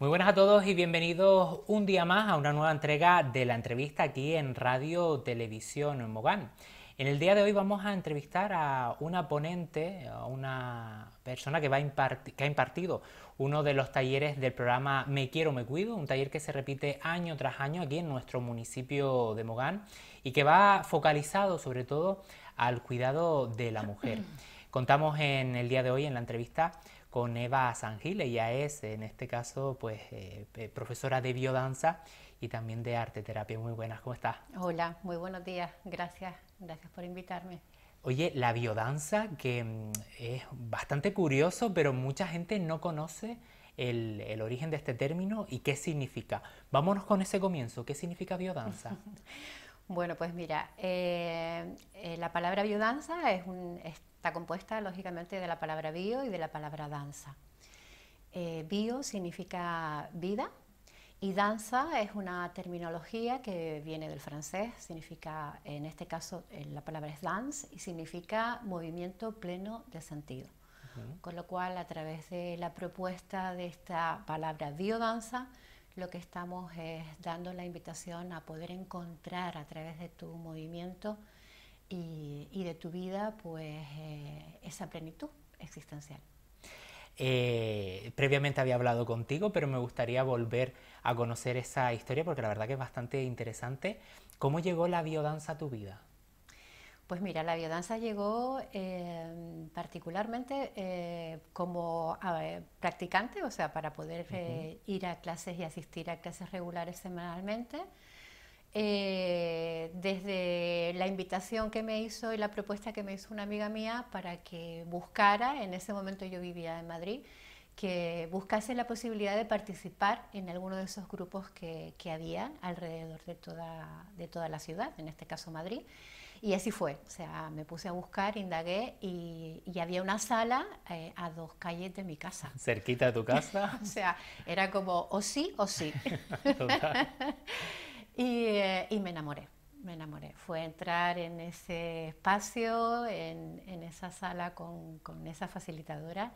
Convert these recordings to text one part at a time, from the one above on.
Muy buenas a todos y bienvenidos un día más a una nueva entrega de la entrevista aquí en Radio Televisión en Mogán. En el día de hoy vamos a entrevistar a una ponente, a una persona que, va que ha impartido uno de los talleres del programa Me Quiero, Me Cuido, un taller que se repite año tras año aquí en nuestro municipio de Mogán y que va focalizado sobre todo al cuidado de la mujer. Contamos en el día de hoy en la entrevista con Eva Sangil, ella es en este caso pues eh, eh, profesora de biodanza y también de arte terapia. Muy buenas, ¿cómo estás? Hola, muy buenos días, gracias, gracias por invitarme. Oye, la biodanza, que mm, es bastante curioso, pero mucha gente no conoce el, el, origen de este término y qué significa. Vámonos con ese comienzo. ¿Qué significa biodanza? Bueno, pues mira, eh, eh, la palabra biodanza está compuesta lógicamente de la palabra bio y de la palabra danza. Eh, bio significa vida y danza es una terminología que viene del francés, significa, en este caso la palabra es dance y significa movimiento pleno de sentido. Con lo cual, a través de la propuesta de esta palabra biodanza, lo que estamos es dando la invitación a poder encontrar a través de tu movimiento y, de tu vida pues eh, esa plenitud existencial. Eh, previamente había hablado contigo, pero me gustaría volver a conocer esa historia porque la verdad que es bastante interesante. ¿Cómo llegó la biodanza a tu vida? Pues mira, la biodanza llegó eh, particularmente eh, como eh, practicante, o sea, para poder ir a clases y asistir a clases regulares semanalmente. desde la invitación que me hizo y la propuesta que me hizo una amiga mía para que buscara, en ese momento yo vivía en Madrid, que buscase la posibilidad de participar en alguno de esos grupos que, que había alrededor de toda la ciudad, en este caso Madrid. Y así fue, o sea, me puse a buscar, indagué y, había una sala eh, a dos calles de mi casa. ¿Cerquita de tu casa? o sea, era como o sí o sí. Eh, y, me enamoré, me enamoré. Fue entrar en ese espacio, en, esa sala con, esa facilitadora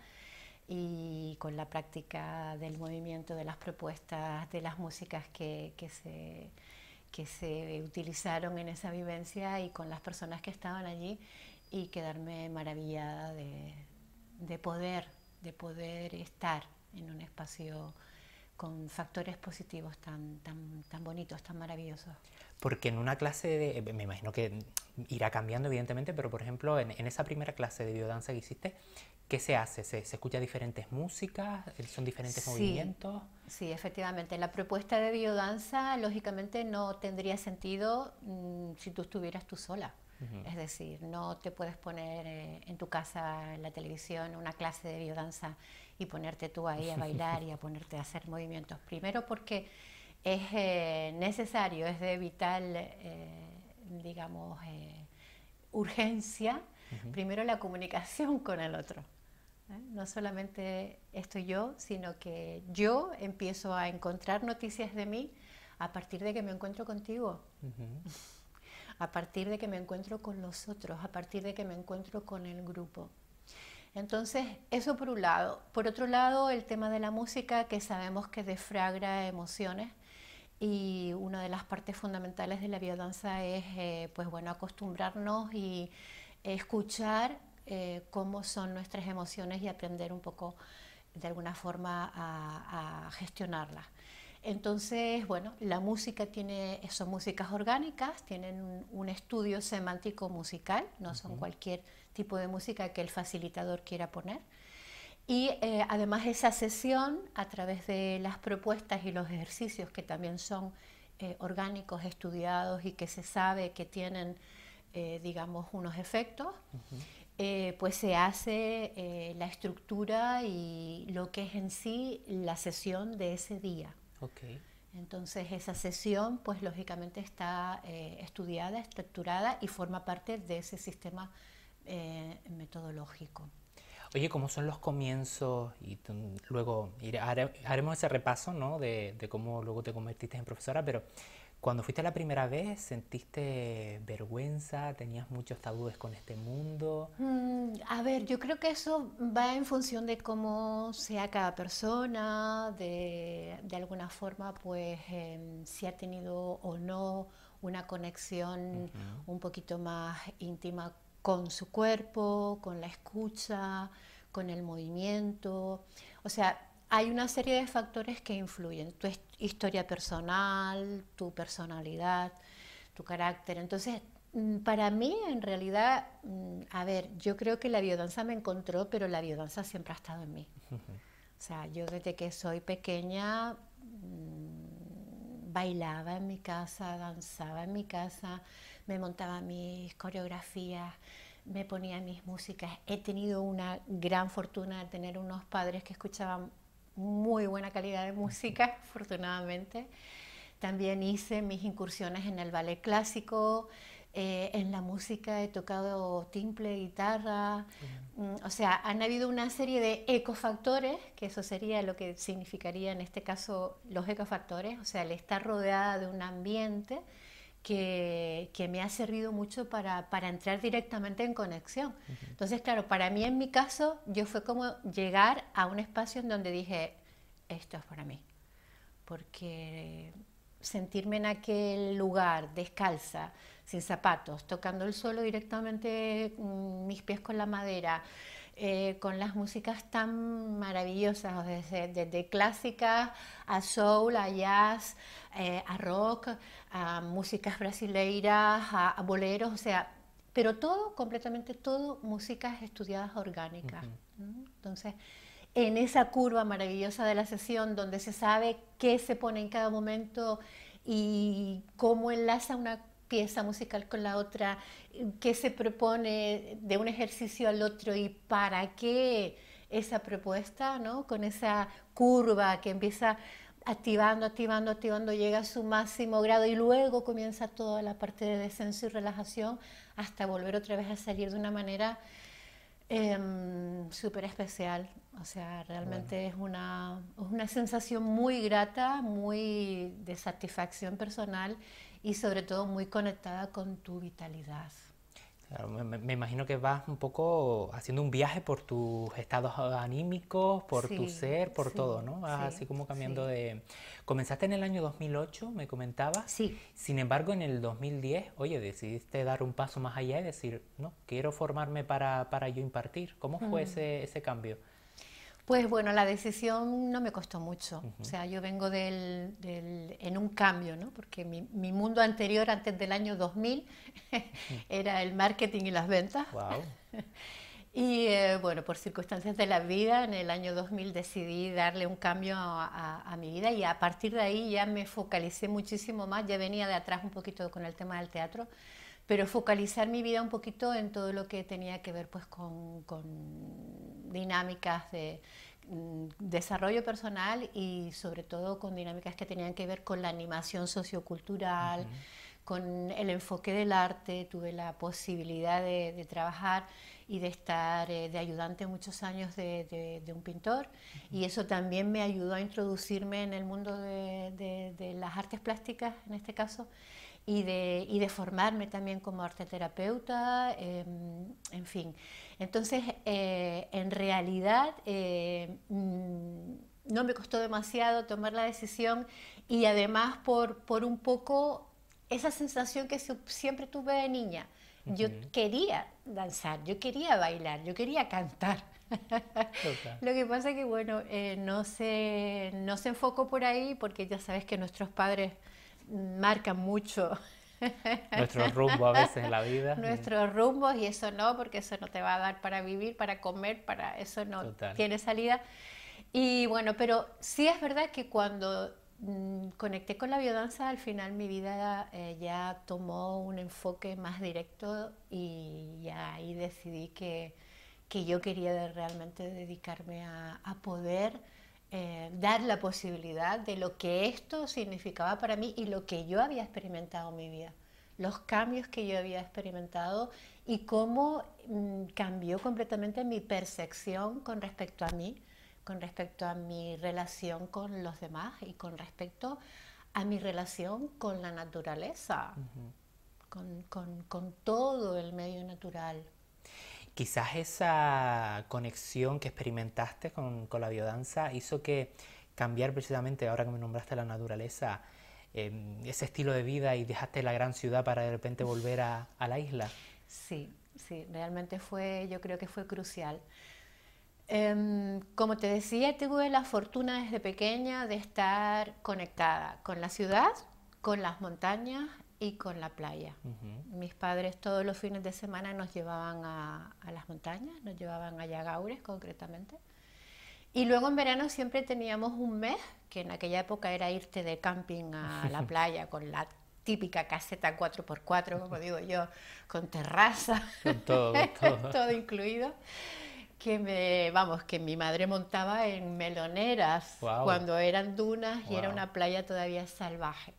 y con la práctica del movimiento, de las propuestas, de las músicas que se que se utilizaron en esa vivencia y con las personas que estaban allí y quedarme maravillada de, de poder, de poder estar en un espacio con factores positivos tan, tan, tan bonitos, tan maravillosos. Porque en una clase, de, eh, me imagino que irá cambiando evidentemente, pero por ejemplo en, en esa primera clase de biodanza que hiciste, ¿Qué se hace? ¿Se, escucha diferentes músicas? Eh, ¿Son diferentes movimientos? Sí, efectivamente. La propuesta de biodanza, lógicamente, no tendría sentido mm, si tú estuvieras tú sola. Es decir, no te puedes poner eh, en tu casa, en la televisión, una clase de biodanza y ponerte tú ahí a bailar y a ponerte a hacer movimientos. Primero porque es eh, necesario, es de vital, digamos, urgencia. Primero la comunicación con el otro. ¿eh? No solamente estoy yo, sino que yo empiezo a encontrar noticias de mí a partir de que me encuentro contigo, a partir de que me encuentro con los otros, a partir de que me encuentro con el grupo. Entonces, eso por un lado. Por otro lado, el tema de la música, que sabemos que defragra emociones y una de las partes fundamentales de la biodanza es, eh, pues bueno, acostumbrarnos y escuchar eh, cómo son nuestras emociones y aprender un poco de alguna forma a, gestionarlas. Entonces, bueno, la música tiene, son músicas orgánicas, tienen un, estudio semántico musical, no son cualquier tipo de música que el facilitador quiera poner. Y eh, además esa sesión, a través de las propuestas y los ejercicios que también son eh, orgánicos, estudiados y que se sabe que tienen, digamos, unos efectos. Eh, pues se hace eh, la estructura y lo que es en sí la sesión de ese día. Okay. Entonces esa sesión pues lógicamente está eh, estudiada, estructurada y forma parte de ese sistema metodológico. Oye, como son los comienzos? Y luego haremos ese repaso de, de cómo luego te convertiste en profesora, pero cuando fuiste la primera vez, ¿sentiste vergüenza? ¿Tenías muchos tabúes con este mundo? Mm, a ver, yo creo que eso va en función de cómo sea cada persona, de, alguna forma, pues em, si ha tenido o no una conexión un poquito más íntima con su cuerpo, con la escucha, con el movimiento. O sea, hay una serie de factores que influyen, tu historia personal, tu personalidad, tu carácter. Entonces, mm, para mí, en realidad, mm, a ver, yo creo que la biodanza me encontró, pero la biodanza siempre ha estado en mí. O sea, yo desde que soy pequeña mm, bailaba en mi casa, danzaba en mi casa, me montaba mis coreografías, me ponía mis músicas. He tenido una gran fortuna de tener unos padres que escuchaban muy buena calidad de música, afortunadamente. También hice mis incursiones en el ballet clásico, eh, en la música he tocado timple, guitarra, mm, o sea, han habido una serie de ecofactores, que eso sería lo que significaría en este caso los ecofactores, o sea, el estar rodeada de un ambiente que, me ha servido mucho para, entrar directamente en conexión. Entonces, claro, para mí en mi caso, yo fue como llegar a un espacio en donde dije, esto es para mí, porque sentirme en aquel lugar descalza, sin zapatos, tocando el suelo directamente, mm, mis pies con la madera, eh, con las músicas tan maravillosas, desde, desde clásicas a soul, a jazz, eh, a rock, a músicas brasileiras, a, boleros, o sea, pero todo, completamente todo, músicas estudiadas orgánicas. Entonces, en esa curva maravillosa de la sesión, donde se sabe qué se pone en cada momento y cómo enlaza una pieza musical con la otra, qué se propone de un ejercicio al otro y para qué esa propuesta, ¿no? Con esa curva que empieza activando, activando, activando, llega a su máximo grado y luego comienza toda la parte de descenso y relajación hasta volver otra vez a salir de una manera em, súper especial. O sea, realmente es, una, es una sensación muy grata, muy de satisfacción personal y sobre todo muy conectada con tu vitalidad. Claro, me, imagino que vas un poco haciendo un viaje por tus estados anímicos, por tu ser, por todo, ¿no? Vas así como cambiando de... Comenzaste en el año 2008, me comentabas. Sí. Sin embargo, en el 2010, oye, decidiste dar un paso más allá y decir, no, quiero formarme para, para yo impartir. ¿Cómo fue mm. ese, ese cambio? Pues bueno, la decisión no me costó mucho. O sea, yo vengo del cambio, ¿no? porque mi, mundo anterior, antes del año 2000, era el marketing y las ventas. Y eh, bueno, por circunstancias de la vida, en el año 2000 decidí darle un cambio a, mi vida y a partir de ahí ya me focalicé muchísimo más, ya venía de atrás un poquito con el tema del teatro, pero focalizar mi vida un poquito en todo lo que tenía que ver pues con dinámicas de Mm, desarrollo personal y sobre todo con dinámicas que tenían que ver con la animación sociocultural, con el enfoque del arte. Tuve la posibilidad de, trabajar y de estar eh, de ayudante muchos años de, un pintor y eso también me ayudó a introducirme en el mundo de, las artes plásticas, en este caso y de, y de formarme también como arteterapeuta, em, en fin. Entonces, eh, en realidad, eh, mm, no me costó demasiado tomar la decisión y además por, por un poco esa sensación que siempre tuve de niña. Yo quería danzar, yo quería bailar, yo quería cantar. Lo que pasa es que, bueno, eh, no, se, no se enfocó por ahí porque ya sabes que nuestros padres marca mucho nuestro rumbo a veces en la vida. Nuestros rumbos y eso no, porque eso no te va a dar para vivir, para comer, para eso no tiene salida. Y bueno, pero sí es verdad que cuando mm, conecté con la biodanza, al final mi vida eh, ya tomó un enfoque más directo y ya ahí decidí que, yo quería realmente dedicarme a poder eh, dar la posibilidad de lo que esto significaba para mí y lo que yo había experimentado en mi vida, los cambios que yo había experimentado y cómo mm, cambió completamente mi percepción con respecto a mí, con respecto a mi relación con los demás y con respecto a mi relación con la naturaleza, con, con todo el medio natural quizás esa conexión que experimentaste con, la biodanza hizo que cambiar precisamente, ahora que me nombraste la naturaleza, em, ese estilo de vida y dejaste la gran ciudad para de repente volver a, la isla. Sí, sí, realmente fue, yo creo que fue crucial. Em, como te decía, tuve la fortuna desde pequeña de estar conectada con la ciudad, con las montañas, y con la playa. Mis padres todos los fines de semana nos llevaban a, las montañas, nos llevaban a Yagaures concretamente. Y luego en verano siempre teníamos un mes, que en aquella época era irte de camping a la playa con la típica caseta 4x4, como digo yo, con terraza, con todo, todo. incluido, que me, vamos, que mi madre montaba en meloneras cuando eran dunas y era una playa todavía salvaje.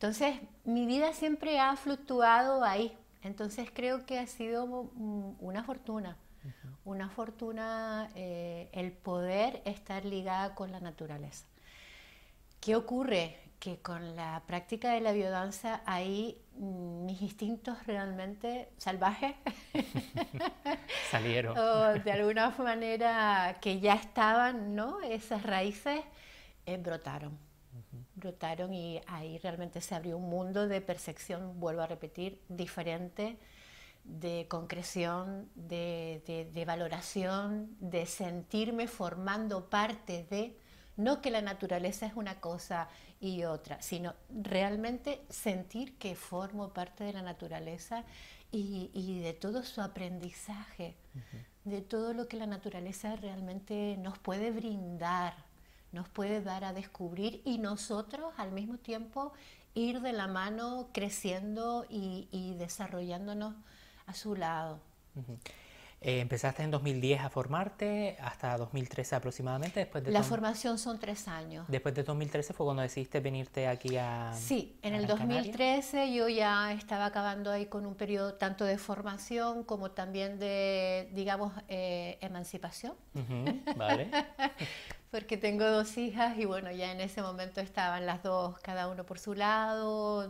Entonces, mi vida siempre ha fluctuado ahí. Entonces, creo que ha sido una fortuna, una fortuna eh, el poder estar ligada con la naturaleza. ¿Qué ocurre? Que con la práctica de la biodanza ahí mm, mis instintos realmente salvajes salieron. o de alguna manera que ya estaban, ¿no? Esas raíces eh, brotaron brotaron y ahí realmente se abrió un mundo de percepción, vuelvo a repetir, diferente, de concreción, de, de, valoración, de sentirme formando parte de, no que la naturaleza es una cosa y otra, sino realmente sentir que formo parte de la naturaleza y, y de todo su aprendizaje, de todo lo que la naturaleza realmente nos puede brindar nos puede dar a descubrir y nosotros al mismo tiempo ir de la mano creciendo y, desarrollándonos a su lado. Eh, empezaste en 2010 a formarte hasta 2013 aproximadamente. Después de la formación son tres años. Después de 2013 fue cuando decidiste venirte aquí a... Sí, en el 2013 yo ya estaba acabando ahí con un periodo tanto de formación como también de, digamos, eh, emancipación. vale. porque tengo dos hijas y bueno, ya en ese momento estaban las dos, cada uno por su lado,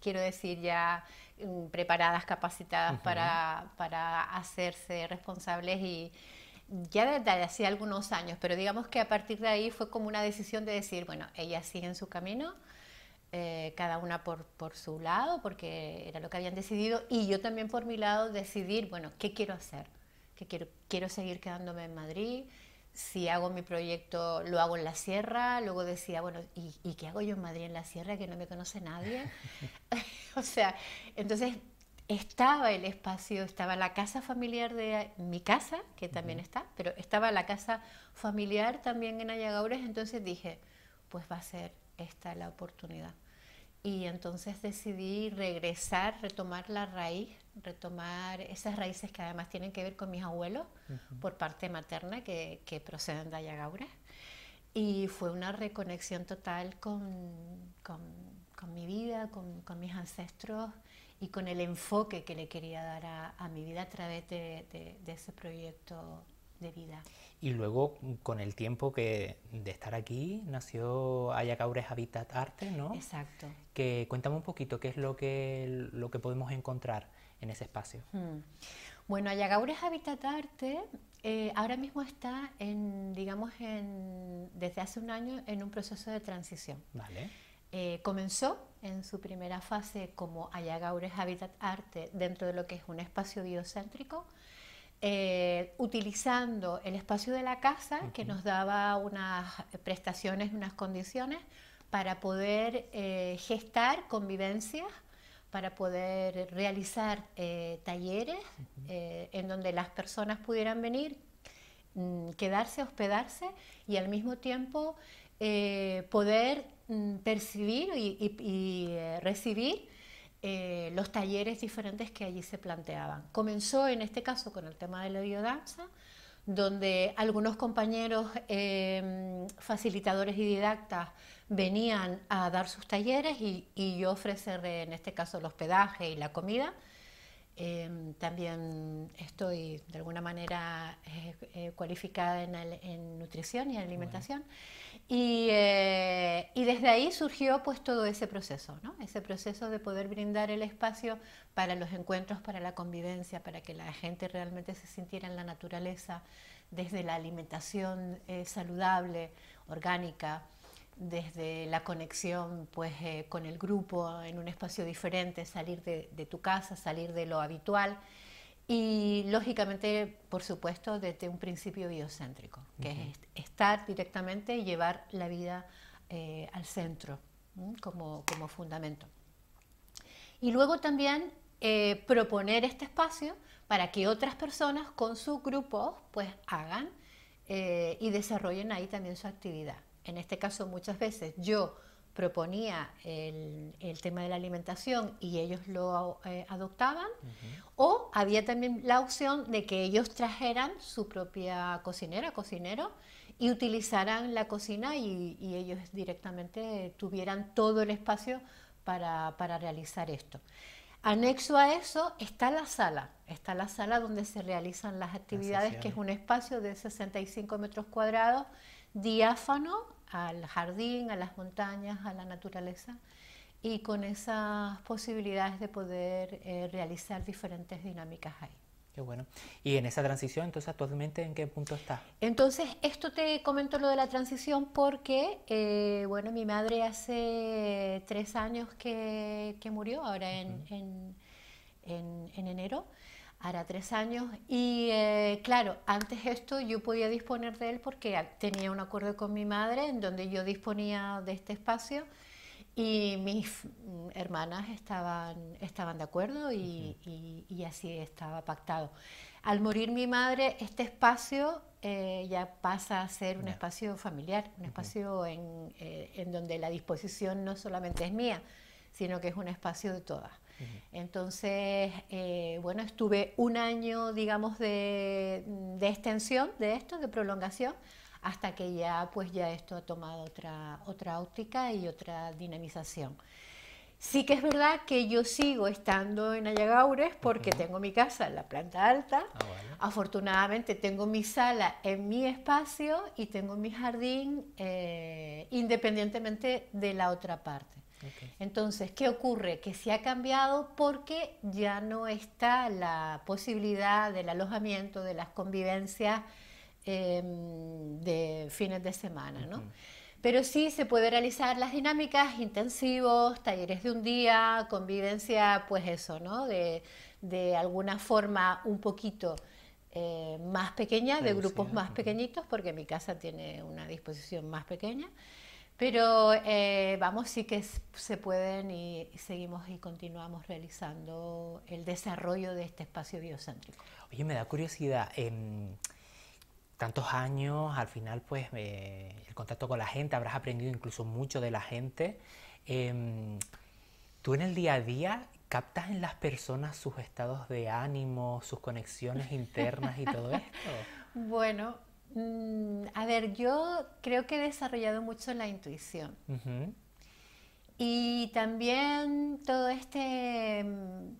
quiero decir, ya mm, preparadas, capacitadas para, para, hacerse responsables y ya desde hace algunos años, pero digamos que a partir de ahí fue como una decisión de decir, bueno, ellas siguen su camino, eh, cada una por, por su lado, porque era lo que habían decidido, y yo también por mi lado decidir, bueno, ¿qué quiero hacer? ¿Qué quiero, ¿Quiero seguir quedándome en Madrid? si hago mi proyecto, lo hago en la sierra, luego decía, bueno, ¿y, qué hago yo en Madrid en la sierra que no me conoce nadie? o sea, entonces estaba el espacio, estaba la casa familiar de mi casa, que también está, pero estaba la casa familiar también en Ayagaures, entonces dije, pues va a ser esta la oportunidad. Y entonces decidí regresar, retomar la raíz, retomar esas raíces que además tienen que ver con mis abuelos por parte materna que, proceden de Ayagaura. Y fue una reconexión total con, con, mi vida, con, mis ancestros y con el enfoque que le quería dar a, mi vida a través de, de ese proyecto de vida. Y luego, con el tiempo que de estar aquí, nació Ayacaures Habitat Arte, ¿no? Exacto. Que cuéntame un poquito qué es lo que, lo que podemos encontrar en ese espacio. Hmm. Bueno, Ayacaures Habitat Arte eh, ahora mismo está, en, digamos, en, desde hace un año en un proceso de transición. Vale. Eh, comenzó en su primera fase como Ayagaures Habitat Arte dentro de lo que es un espacio biocéntrico eh, utilizando el espacio de la casa que nos daba unas prestaciones, unas condiciones para poder eh, gestar convivencias, para poder realizar eh, talleres en donde las personas pudieran venir, mm, quedarse, hospedarse y al mismo tiempo poder mm, percibir y recibir eh, los talleres diferentes que allí se planteaban. Comenzó en este caso con el tema de la biodanza, donde algunos compañeros em, facilitadores y didactas venían a dar sus talleres y, y yo ofrecer en este caso el hospedaje y la comida Em, también estoy de alguna manera eh, eh, cualificada en, nutrición y en alimentación. Eh, y, desde ahí surgió pues todo ese proceso, ¿no? ese proceso de poder brindar el espacio para los encuentros, para la convivencia, para que la gente realmente se sintiera en la naturaleza, desde la alimentación saludable, orgánica desde la conexión pues, eh, con el grupo en un espacio diferente, salir de, tu casa, salir de lo habitual y lógicamente, por supuesto, desde un principio biocéntrico, que es estar directamente y llevar la vida eh, al centro como, como, fundamento. Y luego también eh, proponer este espacio para que otras personas con su grupos pues hagan y desarrollen ahí también su actividad en este caso muchas veces yo proponía el, tema de la alimentación y ellos lo eh, adoptaban, o había también la opción de que ellos trajeran su propia cocinera, cocinero, y utilizaran la cocina y, ellos directamente tuvieran todo el espacio para, realizar esto. Anexo a eso está la sala, está la sala donde se realizan las actividades, que es un espacio de 65 metros cuadrados diáfano al jardín, a las montañas, a la naturaleza y con esas posibilidades de poder eh, realizar diferentes dinámicas ahí. Qué bueno. Y en esa transición, entonces, actualmente, ¿en qué punto está Entonces, esto te comento lo de la transición porque, eh, bueno, mi madre hace tres años que, murió, ahora en enero hará tres años. Y eh, claro, antes esto yo podía disponer de él porque tenía un acuerdo con mi madre en donde yo disponía de este espacio y mis mm, hermanas estaban, estaban de acuerdo y, y, así estaba pactado. Al morir mi madre, este espacio eh, ya pasa a ser un espacio familiar, un espacio en, eh, en donde la disposición no solamente es mía, sino que es un espacio de todas. Entonces, eh, bueno, estuve un año, digamos, de, extensión de esto, de prolongación, hasta que ya, pues ya esto ha tomado otra, otra óptica y otra dinamización. Sí que es verdad que yo sigo estando en Ayagaures porque tengo mi casa en la planta alta. Ah, Afortunadamente tengo mi sala en mi espacio y tengo mi jardín eh, independientemente de la otra parte. Entonces, ¿qué ocurre? Que se ha cambiado porque ya no está la posibilidad del alojamiento, de las convivencias em, de fines de semana, ¿no? Pero sí se puede realizar las dinámicas, intensivos, talleres de un día, convivencia, pues eso, ¿no? De, alguna forma un poquito eh, más pequeña, de grupos más pequeñitos, porque mi casa tiene una disposición más pequeña. Pero eh, vamos, sí que se pueden y, seguimos y continuamos realizando el desarrollo de este espacio biocéntrico. Oye, me da curiosidad, em, tantos años, al final pues eh, el contacto con la gente, habrás aprendido incluso mucho de la gente. Em, Tú en el día a día captas en las personas sus estados de ánimo, sus conexiones internas y todo esto. Bueno, Mm, a ver, yo creo que he desarrollado mucho la intuición. Y también todo este mm,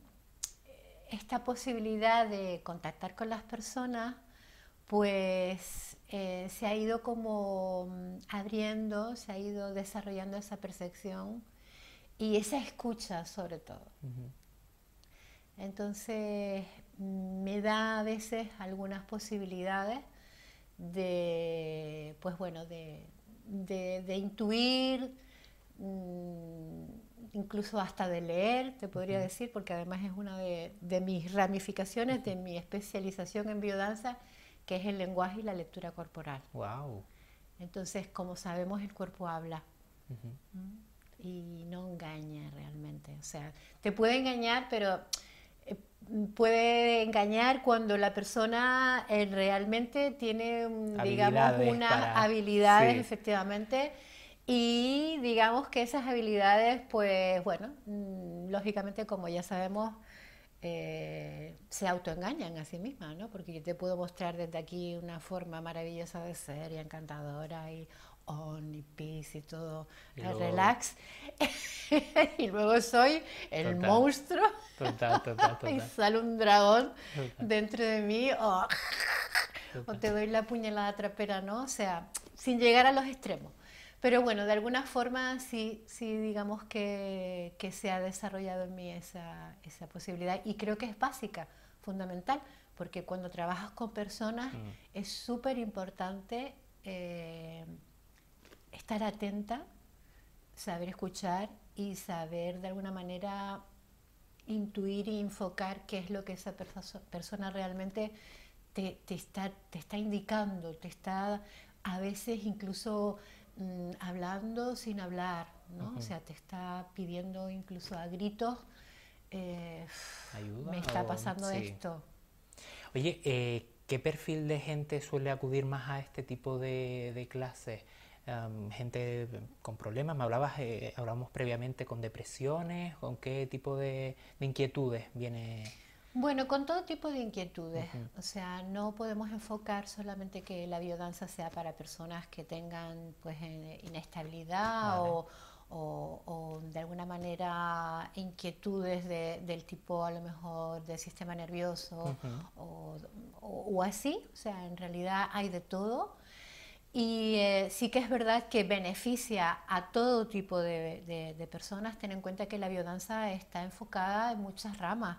esta posibilidad de contactar con las personas, pues eh, se ha ido como mm, abriendo, se ha ido desarrollando esa percepción y esa escucha sobre todo. Entonces me da a veces algunas posibilidades de, pues bueno, de, intuir, mm, incluso hasta de leer, te podría decir, porque además es una de, mis ramificaciones de mi especialización en biodanza, que es el lenguaje y la lectura corporal. Wow. Entonces, como sabemos, el cuerpo habla ¿Mm? y no engaña realmente. O sea, te puede engañar, pero puede engañar cuando la persona eh, realmente tiene, mm, digamos, unas habilidades, efectivamente. Y digamos que esas habilidades, pues bueno, mm, lógicamente como ya sabemos, eh, se autoengañan a sí mismas, ¿no? Porque yo te puedo mostrar desde aquí una forma maravillosa de ser y encantadora y on y peace y todo eh, relax. y luego soy el monstruo. y sale un dragón dentro de mí. O... te doy la puñalada trapera, ¿no? O sea, sin llegar a los extremos. Pero bueno, de alguna forma sí, sí digamos que, que se ha desarrollado en mí esa, esa, posibilidad y creo que es básica, fundamental, porque cuando trabajas con personas mm. es súper importante eh, estar atenta, saber escuchar y saber de alguna manera intuir y enfocar qué es lo que esa persona realmente te, te, está, te está indicando, te está a veces incluso mm, hablando sin hablar, ¿no? O sea, te está pidiendo incluso a gritos, eh, me está pasando esto. Oye, eh, ¿qué perfil de gente suele acudir más a este tipo de, de clases? gente con problemas. Me hablabas, eh, hablamos previamente con depresiones, con qué tipo de, inquietudes viene. Bueno, con todo tipo de inquietudes. O sea, no podemos enfocar solamente que la biodanza sea para personas que tengan pues eh, inestabilidad o, o, o, de alguna manera inquietudes del tipo a lo mejor del sistema nervioso o, así. O sea, en realidad hay de todo. Y eh, sí que es verdad que beneficia a todo tipo de, personas. Ten en cuenta que la biodanza está enfocada en muchas ramas,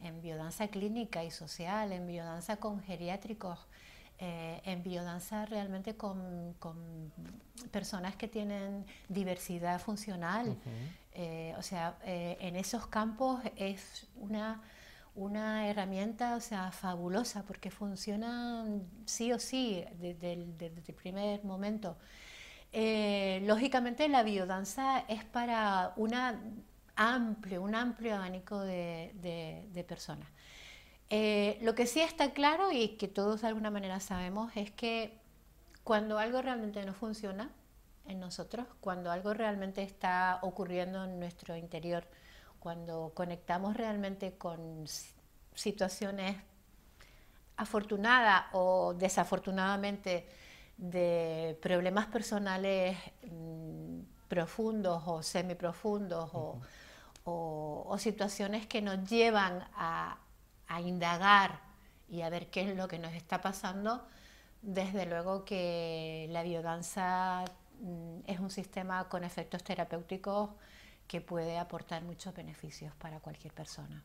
en biodanza clínica y social, en biodanza con geriátricos, eh, en biodanza realmente con, personas que tienen diversidad funcional. Eh, o sea, en esos campos es una una herramienta, o sea, fabulosa, porque funciona sí o sí desde el, primer momento. Eh, lógicamente la biodanza es para una amplio, un amplio abanico de, personas. Eh, lo que sí está claro y que todos de alguna manera sabemos es que cuando algo realmente no funciona en nosotros, cuando algo realmente está ocurriendo en nuestro interior, cuando conectamos realmente con situaciones afortunadas o desafortunadamente de problemas personales mm, profundos o semiprofundos o, situaciones que nos llevan a, indagar y a ver qué es lo que nos está pasando, desde luego que la biodanza mm, es un sistema con efectos terapéuticos que puede aportar muchos beneficios para cualquier persona.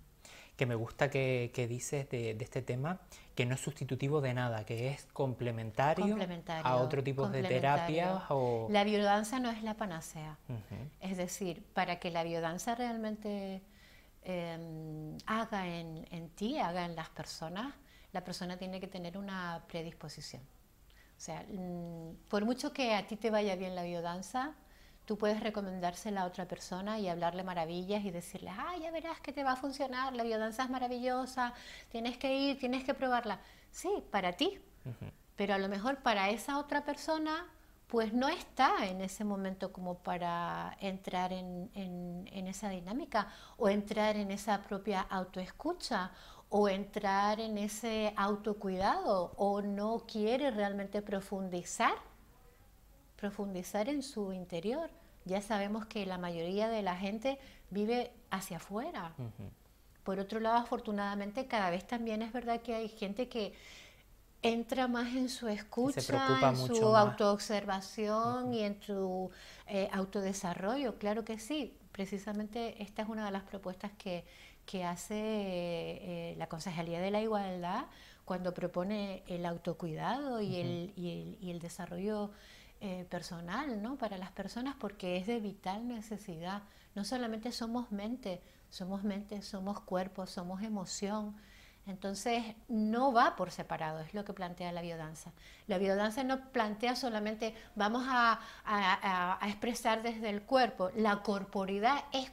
Que me gusta que, que dices de, este tema, que no es sustitutivo de nada, que es complementario, a otro tipo de terapias. O... La biodanza no es la panacea. Es decir, para que la biodanza realmente em, haga en, en ti, haga en las personas, la persona tiene que tener una predisposición. O sea, mm, por mucho que a ti te vaya bien la biodanza, tú puedes recomendársela a otra persona y hablarle maravillas y decirle, ah, ya verás que te va a funcionar, la biodanza es maravillosa, tienes que ir, tienes que probarla. Sí, para ti, pero a lo mejor para esa otra persona pues no está en ese momento como para entrar en, en esa dinámica o entrar en esa propia autoescucha o entrar en ese autocuidado o no quiere realmente profundizar profundizar en su interior. Ya sabemos que la mayoría de la gente vive hacia afuera. Por otro lado, afortunadamente, cada vez también es verdad que hay gente que entra más en su escucha, en su autoobservación y en su eh, autodesarrollo. Claro que sí. Precisamente esta es una de las propuestas que, hace eh, la Consejería de la Igualdad cuando propone el autocuidado y, el, y, el, y el desarrollo eh, personal, ¿no? Para las personas porque es de vital necesidad. No solamente somos mente, somos mente, somos cuerpo, somos emoción. Entonces no va por separado, es lo que plantea la biodanza. La biodanza no plantea solamente vamos a, expresar desde el cuerpo, la corporidad es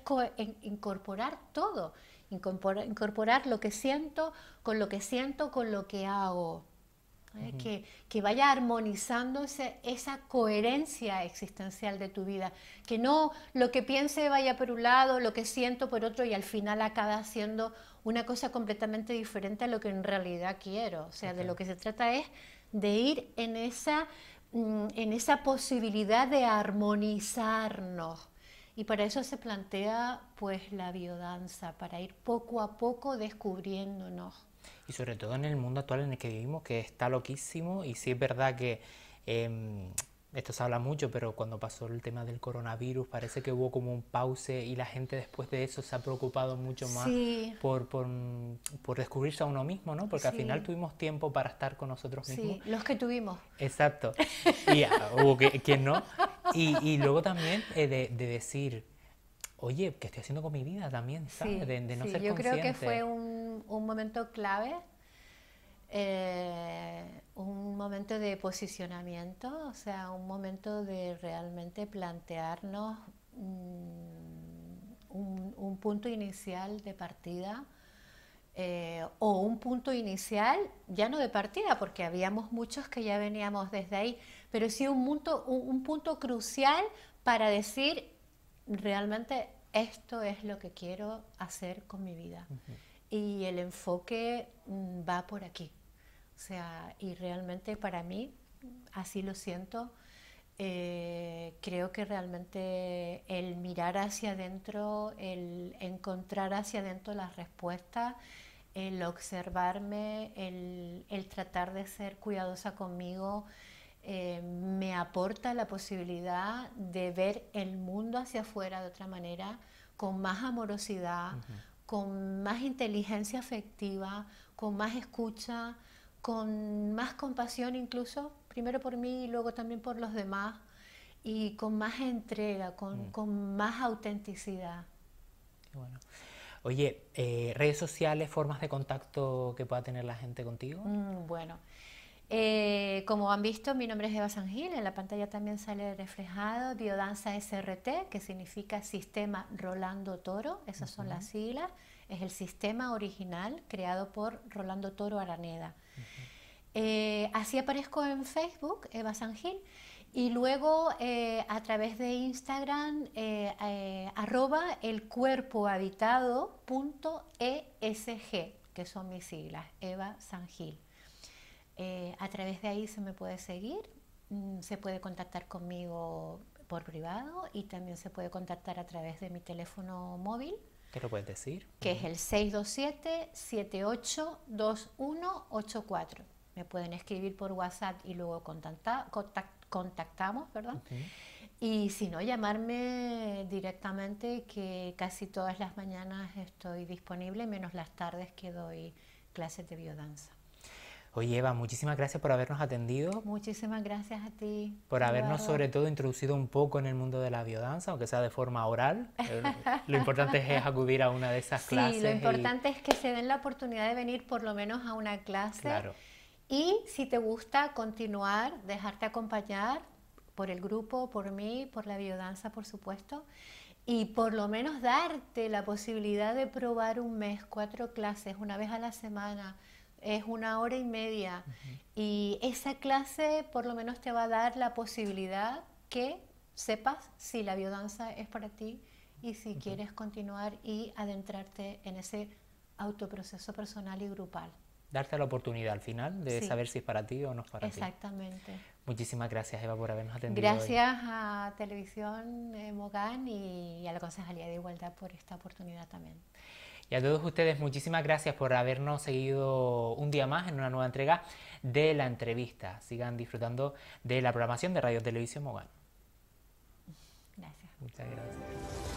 incorporar todo, incorporar lo que siento con lo que siento, con lo que hago. Eh, que, vaya armonizándose esa coherencia existencial de tu vida, que no lo que piense vaya por un lado, lo que siento por otro y al final acaba siendo una cosa completamente diferente a lo que en realidad quiero. O sea, de lo que se trata es de ir mm, en esa, posibilidad de armonizarnos. Y para eso se plantea pues la biodanza, para ir poco a poco descubriéndonos y sobre todo en el mundo actual en el que vivimos, que está loquísimo y sí es verdad que... Em, esto se habla mucho, pero cuando pasó el tema del coronavirus parece que hubo como un pause y la gente después de eso se ha preocupado mucho más por, por, por, descubrirse a uno mismo, ¿no? Porque al final tuvimos tiempo para estar con nosotros mismos. Sí, los que tuvimos. Exacto. Y ah, hubo que, quien no. Y, y, luego también eh, de, de, decir, oye, ¿qué estoy haciendo con mi vida también? ¿sabes? de, no ser yo creo que fue un un, momento clave, eh, un momento de posicionamiento, o sea, un momento de realmente plantearnos mm, un, punto inicial de partida. Eh, o un punto inicial ya no de partida, porque habíamos muchos que ya veníamos desde ahí, pero sí un punto, un, punto crucial para decir realmente esto es lo que quiero hacer con mi vida y el enfoque mm, va por aquí. O sea, y realmente para mí, así lo siento, eh, creo que realmente el mirar hacia adentro, el encontrar hacia adentro las respuestas, el observarme, el, tratar de ser cuidadosa conmigo, eh, me aporta la posibilidad de ver el mundo hacia afuera de otra manera, con más amorosidad, con más inteligencia afectiva, con más escucha, con más compasión incluso, primero por mí y luego también por los demás, y con más entrega, con, mm. más autenticidad. Oye, eh, redes sociales, formas de contacto que pueda tener la gente contigo. Mm, bueno, eh, como han visto, mi nombre es Eva Sangil, en la pantalla también sale reflejado Biodanza SRT, que significa Sistema Rolando Toro, esas son las siglas, es el sistema original creado por Rolando Toro Araneda. Eh, así aparezco en Facebook, Eva Sangil, y luego eh, a través de Instagram, arroba elcuerpohabitado.esg que son mis siglas, Eva Sangil. Eh, a través de ahí se me puede seguir, mm, se puede contactar conmigo por privado y también se puede contactar a través de mi teléfono móvil. ¿Qué lo puedes decir? Que es el 627-782184. Me pueden escribir por WhatsApp y luego contactamos, ¿verdad? Y si no, llamarme directamente, que casi todas las mañanas estoy disponible, menos las tardes que doy clases de biodanza. Oye, Eva, muchísimas gracias por habernos atendido. Muchísimas gracias a ti. Por habernos, sobre todo, introducido un poco en el mundo de la biodanza, aunque sea de forma oral. Eh, lo importante es acudir a una de esas clases. Sí, lo importante es que se den la oportunidad de venir por lo menos a una clase. Claro. Y si te gusta continuar, dejarte acompañar por el grupo, por mí, por la biodanza, por supuesto y por lo menos darte la posibilidad de probar un mes, cuatro clases, una vez a la semana, es una hora y media. Y esa clase por lo menos te va a dar la posibilidad que sepas si la biodanza es para ti y si quieres continuar y adentrarte en ese autoproceso personal y grupal. Darte la oportunidad al final de saber si es para ti o no es para ti. Exactamente. Muchísimas gracias, Eva, por habernos atendido. Gracias a Televisión eh, Mogán y, a la Concejalía de Igualdad por esta oportunidad también. Y a todos ustedes muchísimas gracias por habernos seguido un día más en una nueva entrega de la entrevista. Sigan disfrutando de la programación de Radio Televisión Mogán. Gracias. Muchas gracias.